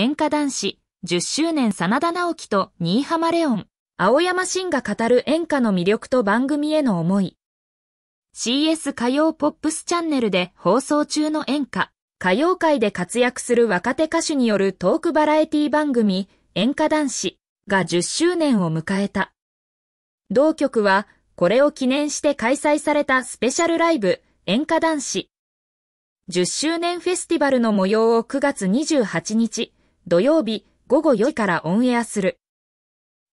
演歌男子、10周年真田直樹と新浜レオン、青山真が語る演歌の魅力と番組への思い。CS 歌謡ポップスチャンネルで放送中の演歌、歌謡界で活躍する若手歌手によるトークバラエティ番組、演歌男子が10周年を迎えた。同局は、これを記念して開催されたスペシャルライブ、演歌男子。10周年フェスティバルの模様を9月28日、土曜日午後4時からオンエアする。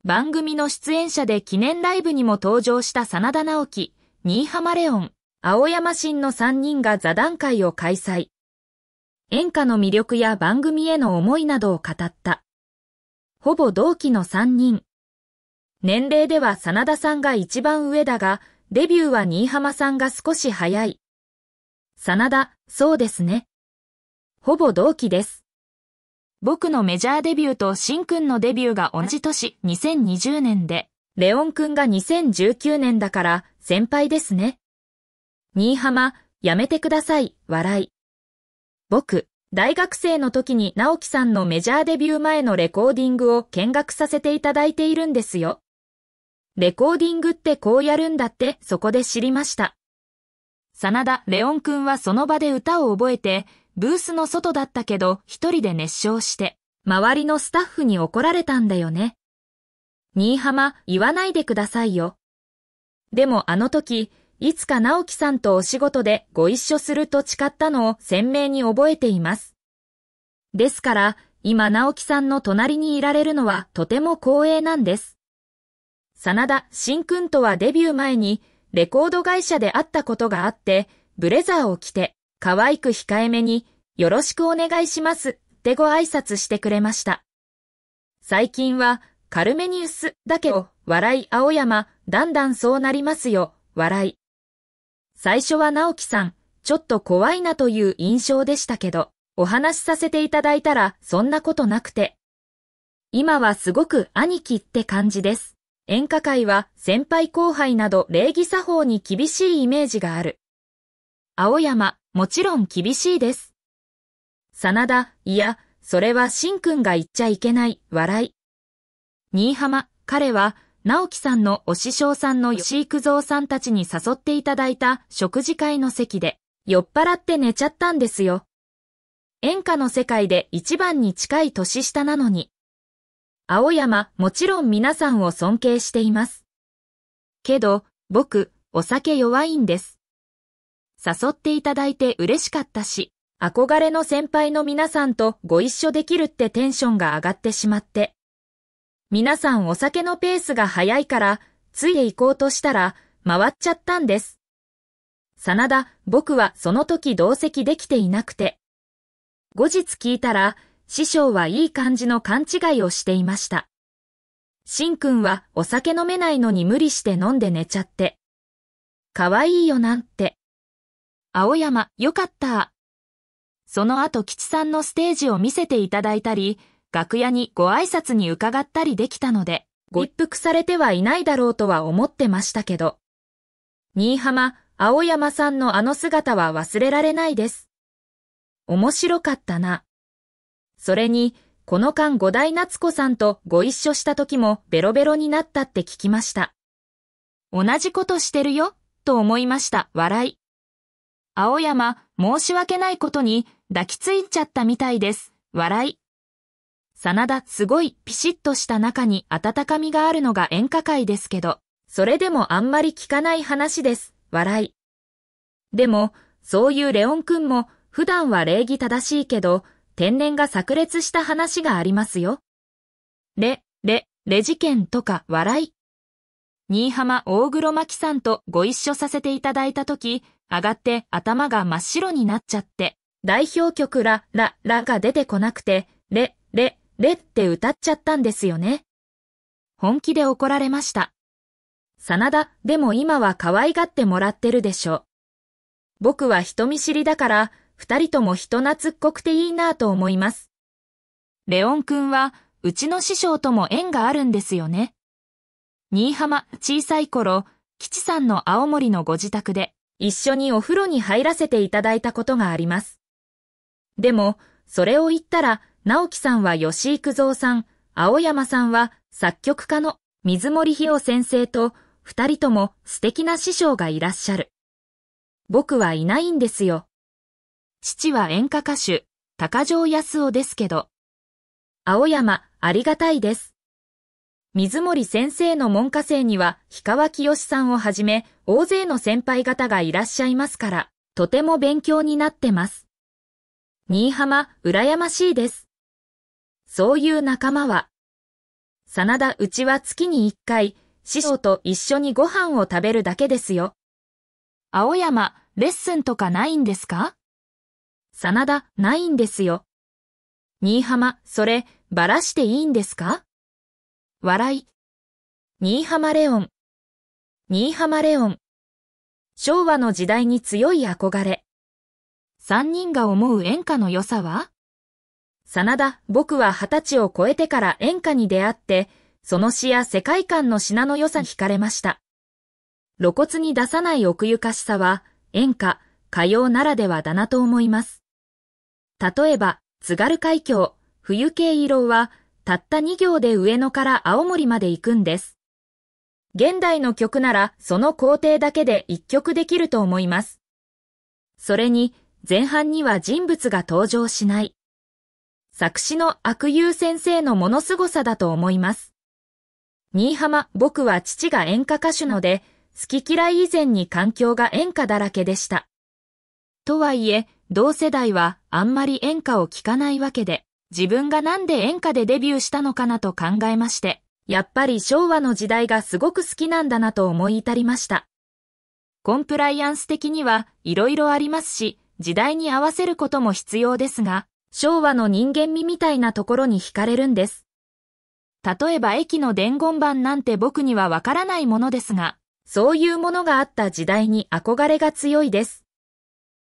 番組の出演者で記念ライブにも登場した真田直樹、新浜レオン、青山新の3人が座談会を開催。演歌の魅力や番組への思いなどを語った。ほぼ同期の3人。年齢では真田さんが一番上だが、デビューは新浜さんが少し早い。真田、そうですね。ほぼ同期です。僕のメジャーデビューとシンくんのデビューが同じ年2020年で、レオンくんが2019年だから先輩ですね。新浜、やめてください、笑い。僕、大学生の時に直樹さんのメジャーデビュー前のレコーディングを見学させていただいているんですよ。レコーディングってこうやるんだってそこで知りました。真田、レオンくんはその場で歌を覚えて、ブースの外だったけど一人で熱唱して、周りのスタッフに怒られたんだよね。新浜、言わないでくださいよ。でもあの時、いつか直樹さんとお仕事でご一緒すると誓ったのを鮮明に覚えています。ですから、今直樹さんの隣にいられるのはとても光栄なんです。真田、新君とはデビュー前に、レコード会社で会ったことがあって、ブレザーを着て、可愛く控えめに、よろしくお願いします、ってご挨拶してくれました。最近は、カルメニウス、だけど、笑い青山、だんだんそうなりますよ、笑い。最初は直樹さん、ちょっと怖いなという印象でしたけど、お話しさせていただいたら、そんなことなくて。今はすごく兄貴って感じです。演歌界は先輩後輩など礼儀作法に厳しいイメージがある。青山、もちろん厳しいです。真田、いや、それはしんくんが言っちゃいけない、笑い。新浜、彼は、直樹さんのお師匠さんの吉幾三さんたちに誘っていただいた食事会の席で、酔っ払って寝ちゃったんですよ。演歌の世界で一番に近い年下なのに。青山、もちろん皆さんを尊敬しています。けど、僕、お酒弱いんです。誘っていただいて嬉しかったし、憧れの先輩の皆さんとご一緒できるってテンションが上がってしまって。皆さんお酒のペースが早いから、ついで行こうとしたら、回っちゃったんです。真田、僕はその時同席できていなくて。後日聞いたら、師匠はいい感じの勘違いをしていました。しんくんはお酒飲めないのに無理して飲んで寝ちゃって。かわいいよなんて。青山、よかった。その後吉さんのステージを見せていただいたり、楽屋にご挨拶に伺ったりできたので、ご一服されてはいないだろうとは思ってましたけど。新居浜、青山さんのあの姿は忘れられないです。面白かったな。それに、この間五代夏子さんとご一緒した時もベロベロになったって聞きました。同じことしてるよ、と思いました、笑い。青山、申し訳ないことに抱きついちゃったみたいです。笑い。真田、すごい、ピシッとした中に温かみがあるのが演歌界ですけど、それでもあんまり聞かない話です。笑い。でも、そういうレオンくんも、普段は礼儀正しいけど、天然が炸裂した話がありますよ。レ、レ、レ事件とか笑い。新居浜大黒摩季さんとご一緒させていただいたとき、上がって頭が真っ白になっちゃって、代表曲ラ、ラ、ラが出てこなくて、レ、レ、レって歌っちゃったんですよね。本気で怒られました。真田、でも今は可愛がってもらってるでしょ。僕は人見知りだから、二人とも人懐っこくていいなぁと思います。レオンくんは、うちの師匠とも縁があるんですよね。新居浜、小さい頃、吉さんの青森のご自宅で、一緒にお風呂に入らせていただいたことがあります。でも、それを言ったら、直樹さんは吉幾三さん、青山さんは作曲家の水森ひよ先生と、二人とも素敵な師匠がいらっしゃる。僕はいないんですよ。父は演歌歌手、高城康夫ですけど。青山、ありがたいです。水森先生の門下生には、氷川きよしさんをはじめ、大勢の先輩方がいらっしゃいますから、とても勉強になってます。新居浜、羨ましいです。そういう仲間は、真田うちは月に一回、師匠と一緒にご飯を食べるだけですよ。青山、レッスンとかないんですか真田、ないんですよ。新居浜、それ、ばらしていいんですか笑い。新浜レオン。新浜レオン。昭和の時代に強い憧れ。三人が思う演歌の良さは真田、僕は二十歳を超えてから演歌に出会って、その詩や世界観の品の良さに惹かれました。露骨に出さない奥ゆかしさは、演歌、歌謡ならではだなと思います。例えば、津軽海峡、冬景色は、たった2行で上野から青森まで行くんです。現代の曲ならその工程だけで1曲できると思います。それに前半には人物が登場しない。作詞の悪友先生のものすごさだと思います。新浜、僕は父が演歌歌手ので、好き嫌い以前に環境が演歌だらけでした。とはいえ、同世代はあんまり演歌を聴かないわけで。自分がなんで演歌でデビューしたのかなと考えまして、やっぱり昭和の時代がすごく好きなんだなと思い至りました。コンプライアンス的には色々ありますし、時代に合わせることも必要ですが、昭和の人間味みたいなところに惹かれるんです。例えば駅の伝言板なんて僕にはわからないものですが、そういうものがあった時代に憧れが強いです。